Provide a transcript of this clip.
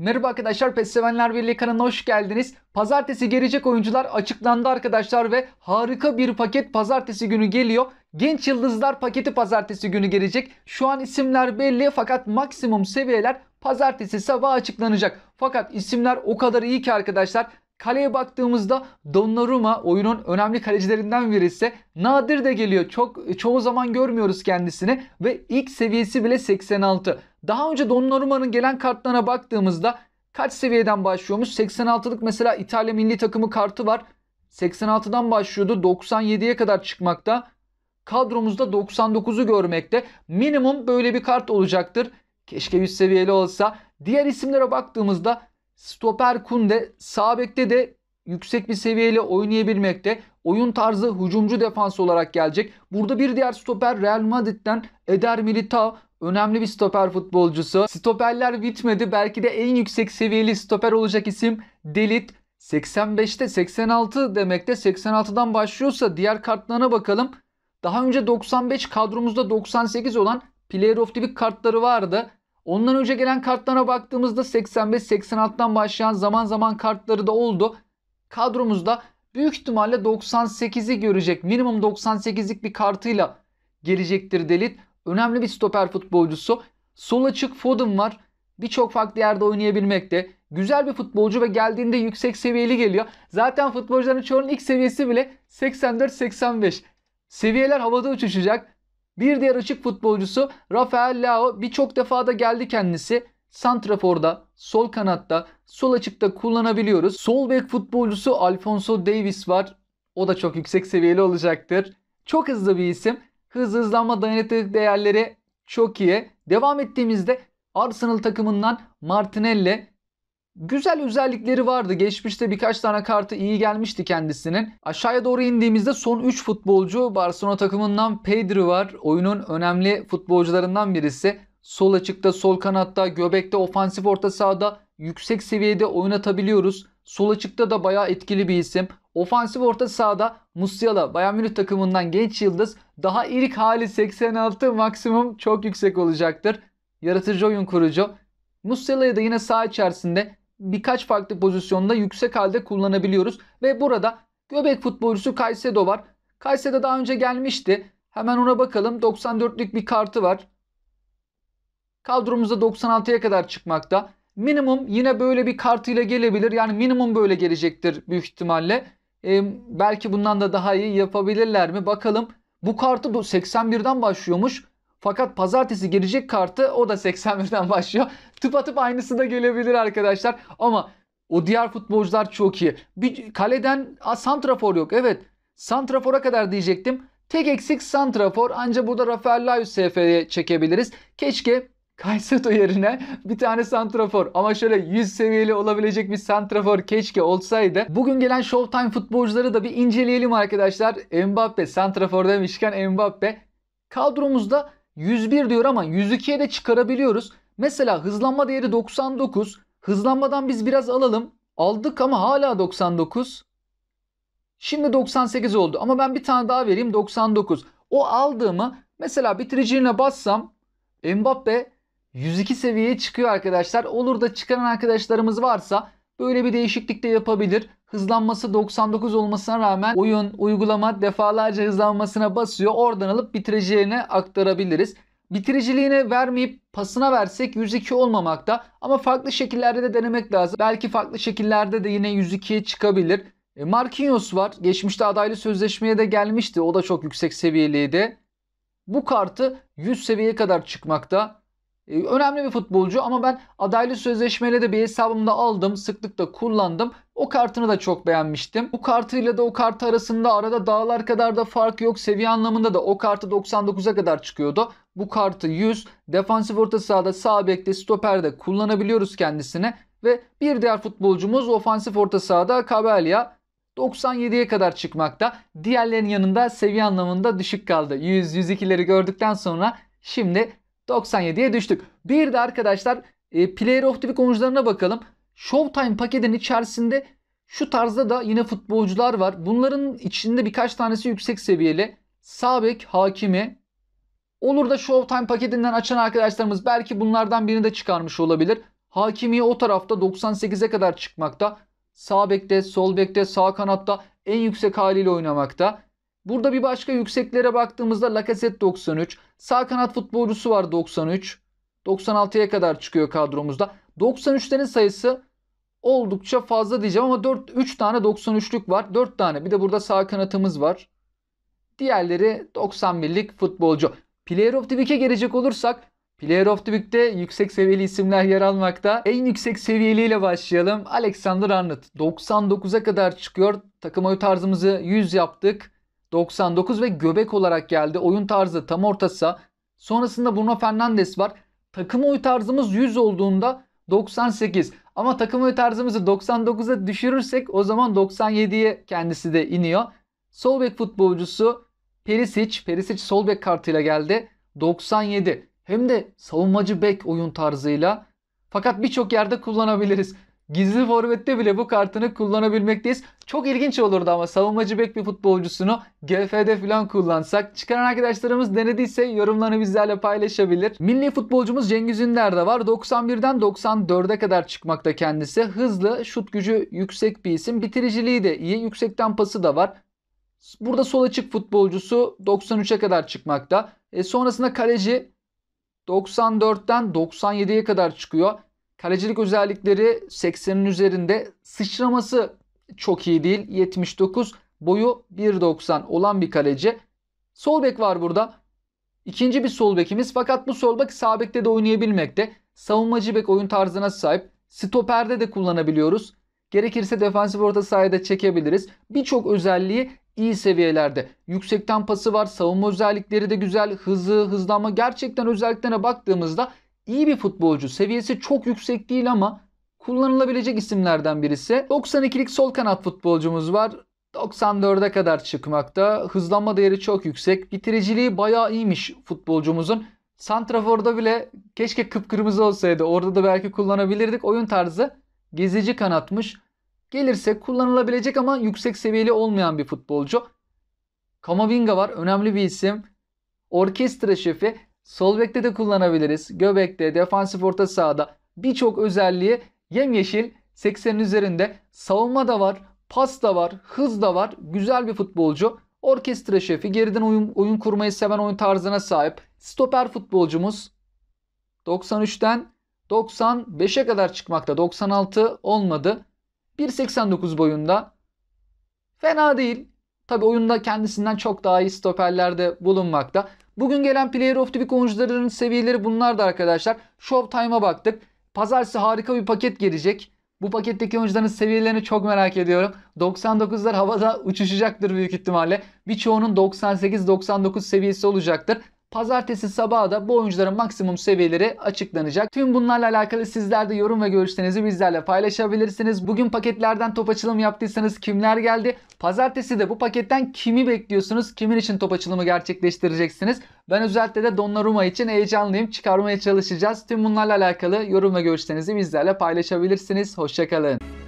Merhaba arkadaşlar PES Sevenler Birliği kanalına hoş geldiniz. Pazartesi gelecek oyuncular açıklandı arkadaşlar ve harika bir paket pazartesi günü geliyor. Genç Yıldızlar paketi pazartesi günü gelecek. Şu an isimler belli fakat maksimum seviyeler pazartesi sabah açıklanacak. Fakat isimler o kadar iyi ki arkadaşlar Kaleye baktığımızda Donnarumma oyunun önemli kalecilerinden birisi. Nadir de geliyor. Çok çoğu zaman görmüyoruz kendisini ve ilk seviyesi bile 86. Daha önce Donnarumma'nın gelen kartlarına baktığımızda kaç seviyeden başlıyormuş? 86'lık mesela İtalya milli takımı kartı var. 86'dan başlıyordu. 97'ye kadar çıkmakta. Kadromuzda 99'u görmekte. Minimum böyle bir kart olacaktır. Keşke 100 seviyeli olsa. Diğer isimlere baktığımızda Stoper Kunde sağ bekte de yüksek bir seviyeyle oynayabilmekte. Oyun tarzı hücumcu defans olarak gelecek. Burada bir diğer stoper Real Madrid'den Eder Militao önemli bir stoper futbolcusu. Stoperler bitmedi. Belki de en yüksek seviyeli stoper olacak isim Delit. 85'te 86 demekte. 86'dan başlıyorsa diğer kartlarına bakalım. Daha önce 95 kadromuzda 98 olan Player of the Week kartları vardı. Ondan önce gelen kartlara baktığımızda 85-86'dan başlayan zaman zaman kartları da oldu. Kadromuzda büyük ihtimalle 98'i görecek. Minimum 98'lik bir kartıyla gelecektir Delit. Önemli bir stoper futbolcusu. Sol açık Foden var. Birçok farklı yerde oynayabilmekte. Güzel bir futbolcu ve geldiğinde yüksek seviyeli geliyor. Zaten futbolcuların çoğunun ilk seviyesi bile 84-85. Seviyeler havada uçuşacak. Bir diğer açık futbolcusu Rafael Leao birçok defa da geldi kendisi. Santrafor'da, sol kanatta, sol açıkta kullanabiliyoruz. Sol bek futbolcusu Alfonso Davis var. O da çok yüksek seviyeli olacaktır. Çok hızlı bir isim. Hız hızlanma dayanıklılık değerleri çok iyi. Devam ettiğimizde Arsenal takımından Martinelli Güzel özellikleri vardı. Geçmişte birkaç tane kartı iyi gelmişti kendisinin. Aşağıya doğru indiğimizde son 3 futbolcu Barcelona takımından Pedri var. Oyunun önemli futbolcularından birisi. Sol açıkta, sol kanatta, göbekte, ofansif orta sahada yüksek seviyede oynatabiliyoruz. Sol açıkta da bayağı etkili bir isim. Ofansif orta sahada Musiala Bayern Münih takımından genç yıldız daha ilk hali 86 maksimum çok yüksek olacaktır. Yaratıcı oyun kurucu. Musiala'yı da yine sağ içerisinde birkaç farklı pozisyonda yüksek halde kullanabiliyoruz. Ve burada göbek futbolcusu Kaysedo var. Kaysedo daha önce gelmişti. Hemen ona bakalım. 94'lük bir kartı var. Kadromuzda 96'ya kadar çıkmakta. Minimum yine böyle bir kartıyla gelebilir. Yani minimum böyle gelecektir büyük ihtimalle. Ee, belki bundan da daha iyi yapabilirler mi? Bakalım. Bu kartı bu 81'den başlıyormuş. Fakat pazartesi gelecek kartı o da 81'den başlıyor. Tıpatıp aynısı da gelebilir arkadaşlar. Ama o diğer futbolcular çok iyi. Bir kaleden a, santrafor yok. Evet. Santrafora kadar diyecektim. Tek eksik santrafor. Anca burada Rafael Laius SF'ye çekebiliriz. Keşke Kayseto yerine bir tane santrafor ama şöyle 100 seviyeli olabilecek bir santrafor keşke olsaydı. Bugün gelen Showtime futbolcuları da bir inceleyelim arkadaşlar. Mbappe santrafor demişken Mbappe kadromuzda 101 diyor ama 102'ye de çıkarabiliyoruz. Mesela hızlanma değeri 99. Hızlanmadan biz biraz alalım. Aldık ama hala 99. Şimdi 98 oldu ama ben bir tane daha vereyim 99. O aldığımı mesela bitiriciliğine bassam Mbappe 102 seviyeye çıkıyor arkadaşlar. Olur da çıkaran arkadaşlarımız varsa Böyle bir değişiklik de yapabilir. Hızlanması 99 olmasına rağmen oyun, uygulama defalarca hızlanmasına basıyor. Oradan alıp bitiricilerine aktarabiliriz. Bitiriciliğine vermeyip pasına versek 102 olmamakta ama farklı şekillerde de denemek lazım. Belki farklı şekillerde de yine 102'ye çıkabilir. E Marquinhos var. Geçmişte adaylı sözleşmeye de gelmişti. O da çok yüksek seviyeliydi. Bu kartı 100 seviyeye kadar çıkmakta. Ee, önemli bir futbolcu ama ben adaylı sözleşmeyle de bir hesabımda aldım. Sıklıkla kullandım. O kartını da çok beğenmiştim. Bu kartıyla da o kartı arasında arada dağlar kadar da fark yok. Seviye anlamında da o kartı 99'a kadar çıkıyordu. Bu kartı 100. Defansif orta sahada sağ bekte stoperde kullanabiliyoruz kendisini. Ve bir diğer futbolcumuz ofansif orta sahada Kabelya. 97'ye kadar çıkmakta. Diğerlerinin yanında seviye anlamında düşük kaldı. 100-102'leri gördükten sonra şimdi 97'ye düştük. Bir de arkadaşlar e, Player of the Week oyuncularına bakalım. Showtime paketinin içerisinde şu tarzda da yine futbolcular var. Bunların içinde birkaç tanesi yüksek seviyeli. Sabek, Hakimi. Olur da Showtime paketinden açan arkadaşlarımız belki bunlardan birini de çıkarmış olabilir. Hakimi o tarafta 98'e kadar çıkmakta. Sağ bekte, sol bekte, sağ kanatta en yüksek haliyle oynamakta. Burada bir başka yükseklere baktığımızda Lacazette 93. Sağ kanat futbolcusu var 93. 96'ya kadar çıkıyor kadromuzda. 93'lerin sayısı oldukça fazla diyeceğim ama 4 3 tane 93'lük var. 4 tane. Bir de burada sağ kanatımız var. Diğerleri 91'lik futbolcu. Player of the Week'e gelecek olursak Player of the Week'te yüksek seviyeli isimler yer almakta. En yüksek seviyeliyle başlayalım. Alexander Arnold 99'a kadar çıkıyor. Takım oyu tarzımızı 100 yaptık. 99 ve göbek olarak geldi. Oyun tarzı tam ortası. Sonrasında Bruno Fernandes var. Takım oy tarzımız 100 olduğunda 98. Ama takım oy tarzımızı 99'a düşürürsek o zaman 97'ye kendisi de iniyor. Sol bek futbolcusu Perisic. Perisic sol bek kartıyla geldi. 97. Hem de savunmacı bek oyun tarzıyla. Fakat birçok yerde kullanabiliriz. Gizli forvette bile bu kartını kullanabilmekteyiz. Çok ilginç olurdu ama savunmacı bek bir futbolcusunu GF'de falan kullansak. Çıkaran arkadaşlarımız denediyse yorumlarını bizlerle paylaşabilir. Milli futbolcumuz Cengiz Ünder de var. 91'den 94'e kadar çıkmakta kendisi. Hızlı, şut gücü yüksek bir isim. Bitiriciliği de iyi. Yüksekten pası da var. Burada sol açık futbolcusu 93'e kadar çıkmakta. E sonrasında kaleci 94'ten 97'ye kadar çıkıyor. Kalecilik özellikleri 80'in üzerinde. Sıçraması çok iyi değil. 79 boyu 1.90 olan bir kaleci. Sol bek var burada. İkinci bir sol bekimiz fakat bu sol bek sağ bekte de oynayabilmekte. Savunmacı bek oyun tarzına sahip. Stoperde de kullanabiliyoruz. Gerekirse defansif orta sahaya da çekebiliriz. Birçok özelliği iyi seviyelerde. Yüksekten pası var, savunma özellikleri de güzel, hızı, hızlanma. Gerçekten özelliklerine baktığımızda iyi bir futbolcu. Seviyesi çok yüksek değil ama kullanılabilecek isimlerden birisi. 92'lik sol kanat futbolcumuz var. 94'e kadar çıkmakta. Hızlanma değeri çok yüksek. Bitiriciliği bayağı iyiymiş futbolcumuzun. Santrafor'da bile keşke kıpkırmızı olsaydı. Orada da belki kullanabilirdik. Oyun tarzı gezici kanatmış. Gelirse kullanılabilecek ama yüksek seviyeli olmayan bir futbolcu. Kamavinga var. Önemli bir isim. Orkestra şefi. Sol bekte de kullanabiliriz. Göbekte, defansif orta sahada birçok özelliği yemyeşil 80'in üzerinde. Savunma da var, pas da var, hız da var. Güzel bir futbolcu. Orkestra şefi, geriden oyun, oyun kurmayı seven oyun tarzına sahip. Stoper futbolcumuz 93'ten 95'e kadar çıkmakta. 96 olmadı. 1.89 boyunda. Fena değil. Tabi oyunda kendisinden çok daha iyi stoperlerde bulunmakta. Bugün gelen Player of the Week oyuncularının seviyeleri bunlardı arkadaşlar. Showtime'a baktık. Pazartesi harika bir paket gelecek. Bu paketteki oyuncuların seviyelerini çok merak ediyorum. 99'lar havada uçuşacaktır büyük ihtimalle. Birçoğunun 98-99 seviyesi olacaktır. Pazartesi sabahı da bu oyuncuların maksimum seviyeleri açıklanacak. Tüm bunlarla alakalı sizler de yorum ve görüşlerinizi bizlerle paylaşabilirsiniz. Bugün paketlerden top açılımı yaptıysanız kimler geldi? Pazartesi de bu paketten kimi bekliyorsunuz? Kimin için top açılımı gerçekleştireceksiniz? Ben özellikle de Donnarumma için heyecanlıyım. Çıkarmaya çalışacağız. Tüm bunlarla alakalı yorum ve görüşlerinizi bizlerle paylaşabilirsiniz. Hoşçakalın.